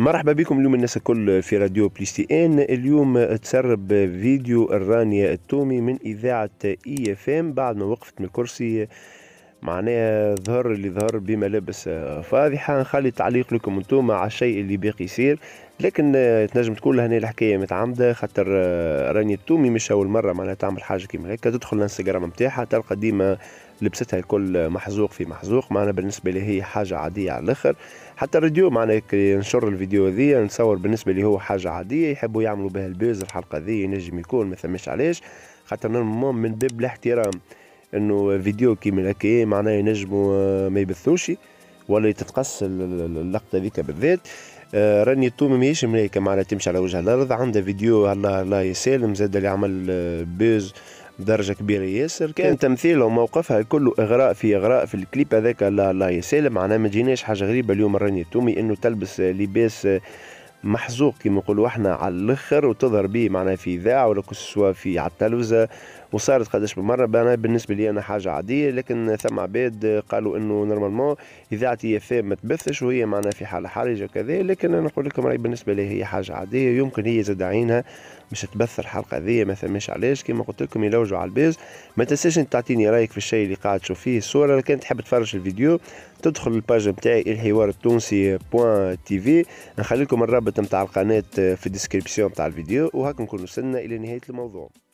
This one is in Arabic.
مرحبا بكم اليوم الناس الكل في راديو بليستي ان اليوم تسرب فيديو الرانيا التومي من اذاعه اي اف ام بعد ما وقفت من الكرسي معناها ظهر اللي ظهر بملابس فاضحه نخلي تعليق لكم انتم على الشيء اللي باقي يصير لكن تنجم تقول هنا الحكايه متعمده خاطر رانيا التومي مش اول مره معناها تعمل حاجه كيما هكا تدخل الانستغرام نتاعها تلقى ديما لبستها الكل محزوق في محزوق معنا بالنسبه لي هي حاجه عاديه على الاخر حتى الراديو معنا ينشر الفيديو ذي نتصور بالنسبه لي هو حاجه عاديه يحبوا يعملوا بها البيز الحلقه ذي ينجم يكون ما ثماش علاش خاطر من باب الاحترام انه فيديو كيما هكا معناه ينجموا آه، ما يبثوشي ولا تتقص اللقطه ذيك بالذات آه، راني تومي ماهيش ملايكه معناها تمشي على وجه الارض عندها فيديو الله الله يسالم زاد اللي عمل آه، بيز درجه كبيره ياسر كان تمثيلها وموقفها كله اغراء في اغراء في الكليب هذاك لا لا يا معناها ما جيناش حاجه غريبه اليوم راني تومي انه تلبس لباس محزوق كيما نقولوا احنا على الاخر وتظهر به معناها في اذاعه ولا سوا في على التلفزه وصارت قداش بالمره مره انا بالنسبه لي انا حاجه عاديه لكن ثم عباد قالوا انه نورمالمون اذاعه فيه ما تبثش وهي معناها في حاله حرجه وكذا لكن انا نقول لكم راي بالنسبه لي هي حاجه عاديه يمكن هي زاد عينها مش تبث الحلقه هذه ما ثماش علاش كيما قلت لكم يلوجوا على البيز ما تنساش تعطيني رايك في الشيء اللي قاعد تشوف فيه الصوره لو كان تحب تفرج الفيديو تدخل الباج نتاعي الحوار التونسي بوان تي في نخلي لكم الرابط الرابط نتاع القناة آه، في الديسكريبسيون نتاع الفيديو وهاك نكون وصلنا إلى نهاية الموضوع